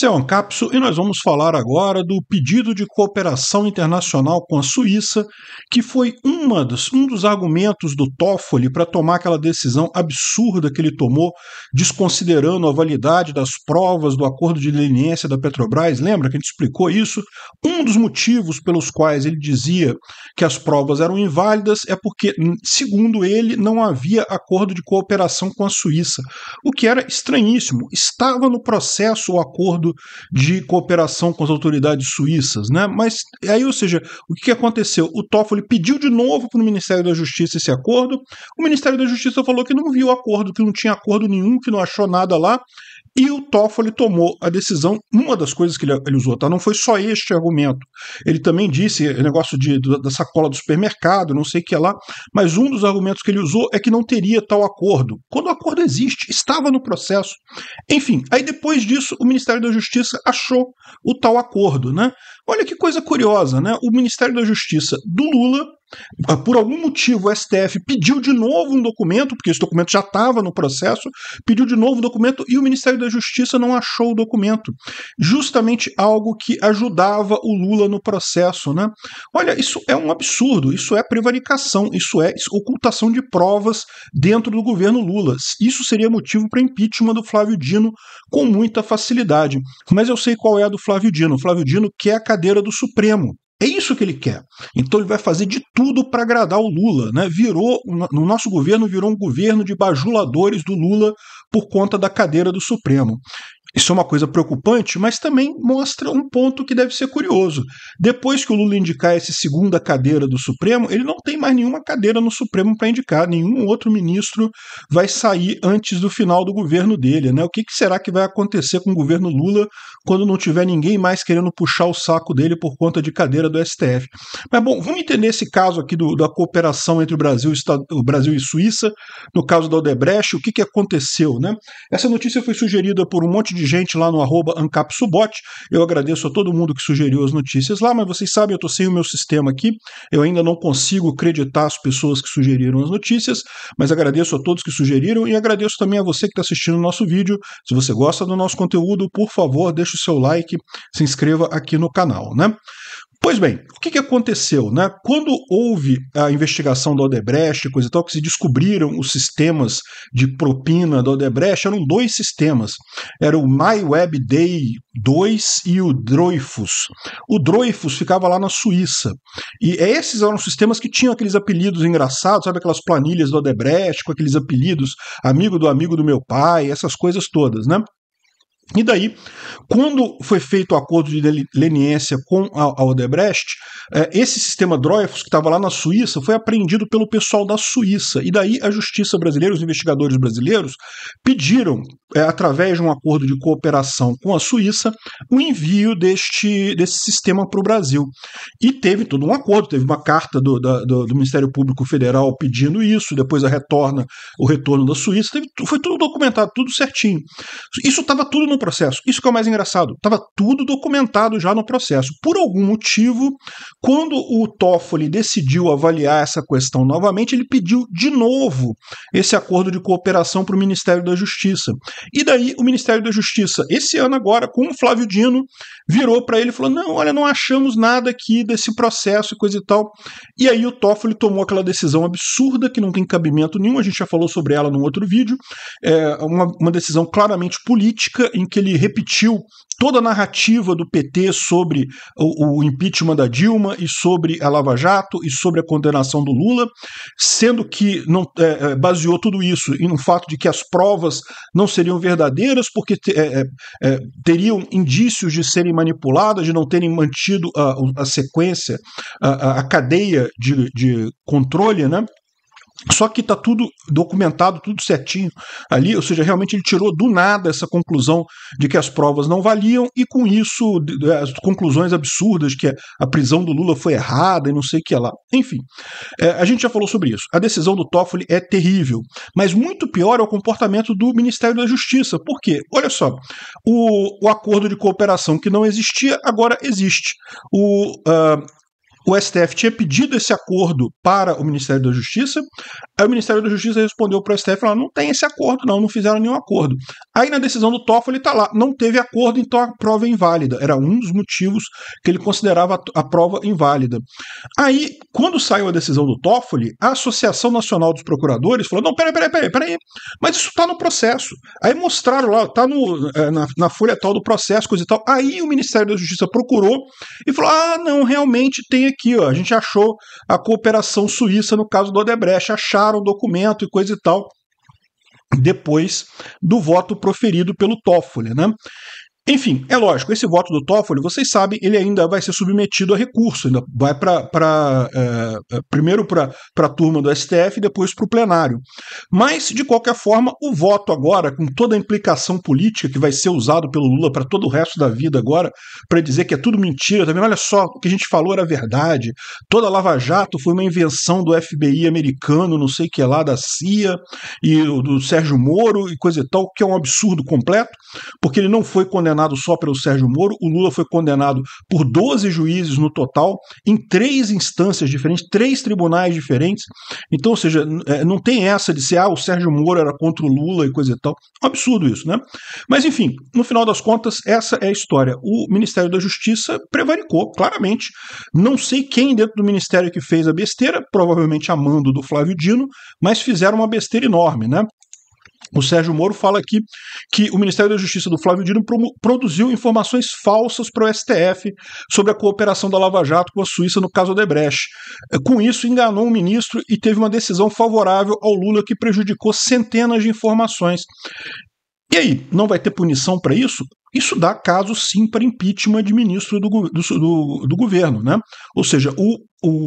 Seu Ancapso, e nós vamos falar agora do pedido de cooperação internacional com a Suíça, que foi uma dos, um dos argumentos do Toffoli para tomar aquela decisão absurda que ele tomou, desconsiderando a validade das provas do acordo de leniência da Petrobras. Lembra que a gente explicou isso? Um dos motivos pelos quais ele dizia que as provas eram inválidas é porque, segundo ele, não havia acordo de cooperação com a Suíça, o que era estranhíssimo. Estava no processo o acordo de cooperação com as autoridades suíças, né? Mas aí, ou seja, o que aconteceu? O Toffoli pediu de novo para o Ministério da Justiça esse acordo. O Ministério da Justiça falou que não viu acordo, que não tinha acordo nenhum, que não achou nada lá. E o Toffoli tomou a decisão, uma das coisas que ele, ele usou, tá? Não foi só este argumento. Ele também disse é, negócio de, da sacola do supermercado, não sei o que lá, mas um dos argumentos que ele usou é que não teria tal acordo. Quando o acordo existe, estava no processo. Enfim, aí depois disso, o Ministério da Justiça achou o tal acordo, né? Olha que coisa curiosa, né? O Ministério da Justiça do Lula ah, por algum motivo, o STF pediu de novo um documento, porque esse documento já estava no processo, pediu de novo um documento e o Ministério da Justiça não achou o documento. Justamente algo que ajudava o Lula no processo, né? Olha, isso é um absurdo, isso é prevaricação, isso é ocultação de provas dentro do governo Lula. Isso seria motivo para impeachment do Flávio Dino com muita facilidade. Mas eu sei qual é a do Flávio Dino. O Flávio Dino quer a cadeira do Supremo. É isso que ele quer. Então ele vai fazer de tudo para agradar o Lula, né? Virou no nosso governo virou um governo de bajuladores do Lula por conta da cadeira do Supremo. Isso é uma coisa preocupante, mas também mostra um ponto que deve ser curioso. Depois que o Lula indicar essa segunda cadeira do Supremo, ele não tem mais nenhuma cadeira no Supremo para indicar, nenhum outro ministro vai sair antes do final do governo dele. Né? O que, que será que vai acontecer com o governo Lula quando não tiver ninguém mais querendo puxar o saco dele por conta de cadeira do STF? Mas bom, vamos entender esse caso aqui do, da cooperação entre o Brasil, o Brasil e Suíça, no caso da Odebrecht, o que, que aconteceu. Né? Essa notícia foi sugerida por um monte de de gente lá no arroba AncapSubot. Eu agradeço a todo mundo que sugeriu as notícias lá, mas vocês sabem, eu estou sem o meu sistema aqui, eu ainda não consigo acreditar as pessoas que sugeriram as notícias, mas agradeço a todos que sugeriram e agradeço também a você que está assistindo o nosso vídeo. Se você gosta do nosso conteúdo, por favor, deixe o seu like, se inscreva aqui no canal, né? Pois bem, o que, que aconteceu? Né? Quando houve a investigação da Odebrecht, coisa e tal, que se descobriram os sistemas de propina da Odebrecht, eram dois sistemas. Era o MyWebDay 2 e o Dreyfus. O Dreyfus ficava lá na Suíça. E esses eram sistemas que tinham aqueles apelidos engraçados, sabe? Aquelas planilhas do Odebrecht com aqueles apelidos, amigo do amigo do meu pai, essas coisas todas, né? E daí, quando foi feito o acordo de leniência com a Odebrecht, eh, esse sistema Dreyfus, que estava lá na Suíça, foi apreendido pelo pessoal da Suíça. E daí a justiça brasileira, os investigadores brasileiros, pediram, eh, através de um acordo de cooperação com a Suíça, o envio deste, desse sistema para o Brasil. E teve todo um acordo, teve uma carta do, do, do, Ministério Público Federal pedindo isso, depois a retorna, o retorno da Suíça, teve, foi tudo documentado, tudo certinho. Isso estava tudo no processo. Isso que é o mais engraçado. Estava tudo documentado já no processo. Por algum motivo, quando o Toffoli decidiu avaliar essa questão novamente, ele pediu de novo esse acordo de cooperação para o Ministério da Justiça. E daí o Ministério da Justiça, esse ano agora, com o Flávio Dino, virou para ele e falou: não, olha, não achamos nada aqui desse processo e coisa e tal. E aí o Toffoli tomou aquela decisão absurda que não tem cabimento nenhum, a gente já falou sobre ela num outro vídeo. É uma, uma decisão claramente política, em que ele repetiu toda a narrativa do PT sobre o, o, impeachment da Dilma e sobre a Lava Jato e sobre a condenação do Lula, sendo que não é, é baseou tudo isso no um fato de que as provas não seriam verdadeiras porque te, é, é, é teriam indícios de serem manipuladas, de não terem mantido a, a sequência, a, a cadeia de, de controle, né? Só que está tudo documentado, tudo certinho ali, ou seja, realmente ele tirou do nada essa conclusão de que as provas não valiam e com isso as conclusões absurdas que a prisão do Lula foi errada e não sei o que lá. Enfim, é, a gente já falou sobre isso. A decisão do Toffoli é terrível, mas muito pior é o comportamento do Ministério da Justiça. Por quê? Olha só, o, o acordo de cooperação que não existia agora existe. O, uh, o STF tinha pedido esse acordo para o Ministério da Justiça, Aí o Ministério da Justiça respondeu para o STF, falou ah, não tem esse acordo não, não fizeram nenhum acordo. Aí na decisão do Toffoli está lá, não teve acordo, então a prova é inválida. Era um dos motivos que ele considerava a, prova inválida. Aí, quando saiu a decisão do Toffoli, a Associação Nacional dos Procuradores falou, não, peraí, peraí, peraí, peraí mas isso está no processo. Aí mostraram lá, está eh, na, na folha tal do processo, coisa e tal. Aí o Ministério da Justiça procurou e falou, ah, não, realmente tem aqui, ó, a gente achou a cooperação suíça no caso do Odebrecht, achar assinaram o documento e coisa e tal, depois do voto proferido pelo Toffoli. Né? Enfim, é lógico, esse voto do Toffoli, vocês sabem, ele ainda vai ser submetido a recurso, ainda vai para. É, é, primeiro para a turma do STF e depois para o plenário. Mas, de qualquer forma, o voto agora, com toda a implicação política que vai ser usado pelo Lula para todo o resto da vida agora, para dizer que é tudo mentira, também, olha só, o que a gente falou era verdade, toda a Lava Jato foi uma invenção do FBI americano, não sei o que lá, da CIA e do Sérgio Moro e coisa e tal, que é um absurdo completo porque ele não foi condenado só pelo Sérgio Moro, o Lula foi condenado por 12 juízes no total, em três instâncias diferentes, três tribunais diferentes. Então, ou seja, é, não tem essa de ser, ah, o Sérgio Moro era contra o Lula e coisa e tal. É um absurdo isso, né? Mas, enfim, no final das contas, essa é a história. O Ministério da Justiça prevaricou, claramente. Não sei quem dentro do Ministério que fez a besteira, provavelmente a mando do Flávio Dino, mas fizeram uma besteira enorme, né? O Sérgio Moro fala aqui que o Ministério da Justiça do Flávio Dino produziu informações falsas para o STF sobre a cooperação da Lava Jato com a Suíça no caso Odebrecht. Com isso, enganou o ministro e teve uma decisão favorável ao Lula que prejudicou centenas de informações aí, não vai ter punição para isso? Isso dá caso sim para impeachment de ministro do, do, do, do governo, né? Ou seja, o,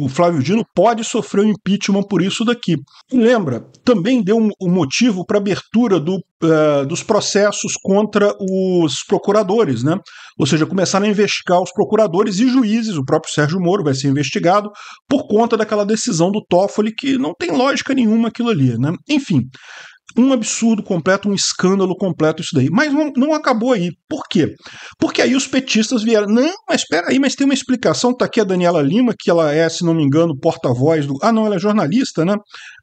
o, Flávio Dino pode sofrer um impeachment por isso daqui. E lembra, também deu um, um motivo para abertura do, uh, dos processos contra os procuradores, né? Ou seja, começaram a investigar os procuradores e juízes, o próprio Sérgio Moro vai ser investigado por conta daquela decisão do Toffoli que não tem lógica nenhuma aquilo ali, né? Enfim, um absurdo completo, um escândalo completo isso daí. Mas não, não acabou aí. Por quê? Porque aí os petistas vieram. Não, mas espera aí, mas tem uma explicação. Tá aqui a Daniela Lima, que ela é, se não me engano, porta-voz do. Ah, não, ela é jornalista, né?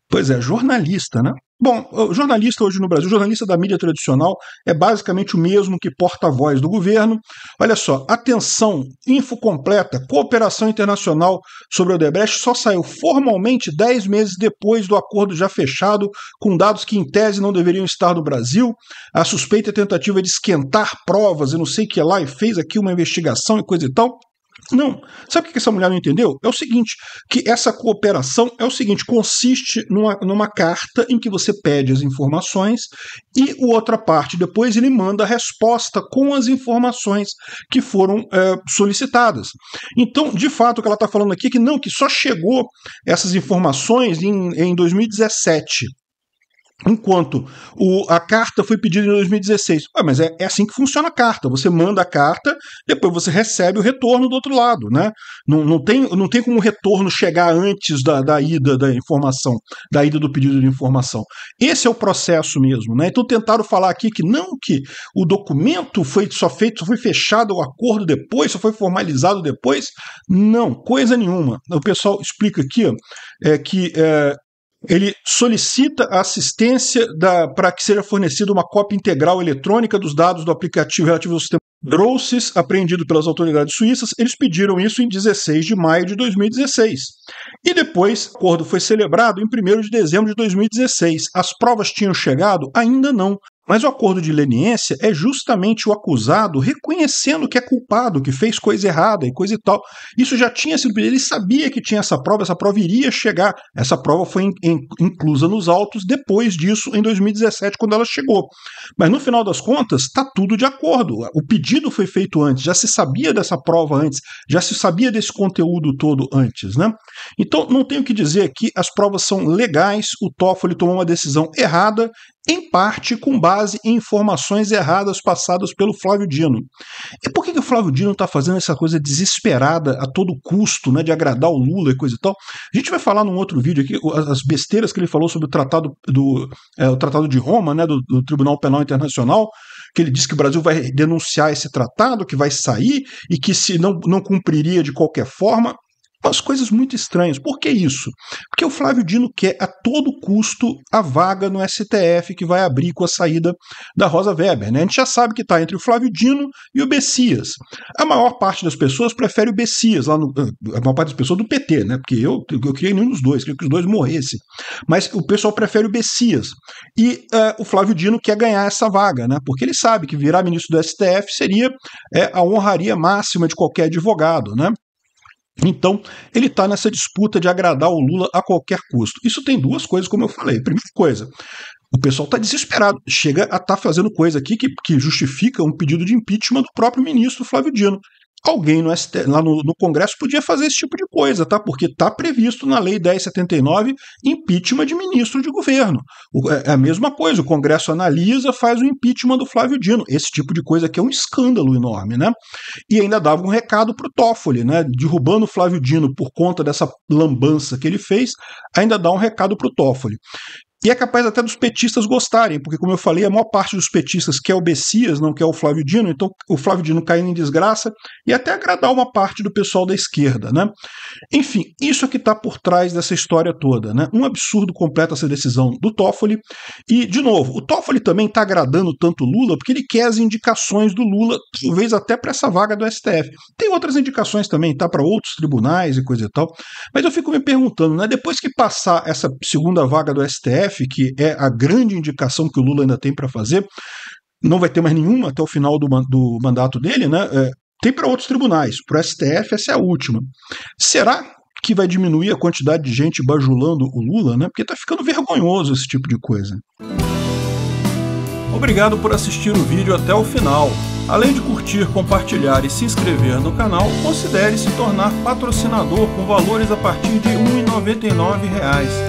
Pois é, jornalista, né? Bom, jornalista hoje no Brasil, jornalista da mídia tradicional, é basicamente o mesmo que porta-voz do governo. Olha só, atenção, info completa, cooperação internacional sobre o Odebrecht só saiu formalmente 10 meses depois do acordo já fechado, com dados que em tese não deveriam estar no Brasil. A suspeita e tentativa de esquentar provas e não sei o que lá, e fez aqui uma investigação e coisa e tal. Não. Sabe o que essa mulher não entendeu? É o seguinte: que essa cooperação é o seguinte, consiste numa, numa carta em que você pede as informações e o outra parte depois ele manda a resposta com as informações que foram é, solicitadas. Então, de fato, o que ela está falando aqui é que não, que só chegou essas informações em, em 2017. Enquanto o, a carta foi pedida em 2016. Ah, mas é, é, assim que funciona a carta. Você manda a carta, depois você recebe o retorno do outro lado. Né? Não, não, tem, não tem como o retorno chegar antes da, da ida da informação, da ida do pedido de informação. Esse é o processo mesmo. Né? Então tentaram falar aqui que não, que o documento foi só feito, só foi fechado o acordo depois, só foi formalizado depois. Não, coisa nenhuma. O pessoal explica aqui ó, é, que é, ele solicita a assistência para que seja fornecida uma cópia integral eletrônica dos dados do aplicativo relativo ao sistema Drossis, apreendido pelas autoridades suíças. Eles pediram isso em 16 de maio de 2016. E depois, o acordo foi celebrado em 1 de dezembro de 2016. As provas tinham chegado? Ainda não. Mas o acordo de leniência é justamente o acusado reconhecendo que é culpado, que fez coisa errada e coisa e tal. Isso já tinha sido. Ele sabia que tinha essa prova, essa prova iria chegar. Essa prova foi in, in, inclusa nos autos depois disso, em 2017, quando ela chegou. Mas no final das contas, está tudo de acordo. O pedido foi feito antes, já se sabia dessa prova antes, já se sabia desse conteúdo todo antes, né? Então, não tenho que dizer aqui, as provas são legais, o Toffoli tomou uma decisão errada em parte com base em informações erradas passadas pelo Flávio Dino. E por que, que o Flávio Dino está fazendo essa coisa desesperada a todo custo, né, de agradar o Lula e coisa e tal? A gente vai falar num outro vídeo aqui as besteiras que ele falou sobre o tratado do é, o tratado de Roma, né, do, do Tribunal Penal Internacional, que ele disse que o Brasil vai denunciar esse tratado, que vai sair e que se não não cumpriria de qualquer forma umas coisas muito estranhas. Por que isso? Porque o Flávio Dino quer a todo custo a vaga no STF que vai abrir com a saída da Rosa Weber. Né? A gente já sabe que está entre o Flávio Dino e o Bessias. A maior parte das pessoas prefere o Bessias, lá no, eh, a maior parte das pessoas do PT, né? porque eu, eu queria nenhum dos dois, queria que os dois morressem. Mas o pessoal prefere o Bessias. E uh, o Flávio Dino quer ganhar essa vaga, né? porque ele sabe que virar ministro do STF seria é, a honraria máxima de qualquer advogado. Né? Então, ele está nessa disputa de agradar o Lula a qualquer custo. Isso tem duas coisas, como eu falei. Primeira coisa, o pessoal está desesperado, chega a estar tá fazendo coisa aqui que, que justifica um pedido de impeachment do próprio ministro Flávio Dino alguém no ST, lá no, no, Congresso podia fazer esse tipo de coisa, tá? Porque está previsto na Lei 1079 impeachment de ministro de governo. O, é, é a mesma coisa, o Congresso analisa, faz o impeachment do Flávio Dino. Esse tipo de coisa que é um escândalo enorme, né? E ainda dava um recado para o Toffoli, né? Derrubando o Flávio Dino por conta dessa lambança que ele fez, ainda dá um recado para o Toffoli. E é capaz até dos petistas gostarem, porque, como eu falei, a maior parte dos petistas quer o Bessias, não quer o Flávio Dino, então o Flávio Dino caindo em desgraça e até agradar uma parte do pessoal da esquerda. Né? Enfim, isso é que está por trás dessa história toda. Né? Um absurdo completo essa decisão do Toffoli. E, de novo, o Toffoli também está agradando tanto Lula porque ele quer as indicações do Lula, talvez até para essa vaga do STF. Tem outras indicações também, tá? Para outros tribunais e coisa e tal. Mas eu fico me perguntando, né? Depois que passar essa segunda vaga do STF, STF, que é a grande indicação que o Lula ainda tem para fazer, não vai ter mais nenhuma até o final do, do mandato dele, né? É, tem para outros tribunais, para o STF essa é a última. Será que vai diminuir a quantidade de gente bajulando o Lula, né? Porque está ficando vergonhoso esse tipo de coisa. Obrigado por assistir o vídeo até o final. Além de curtir, compartilhar e se inscrever no canal, considere se tornar patrocinador com valores a partir de R$ 1,99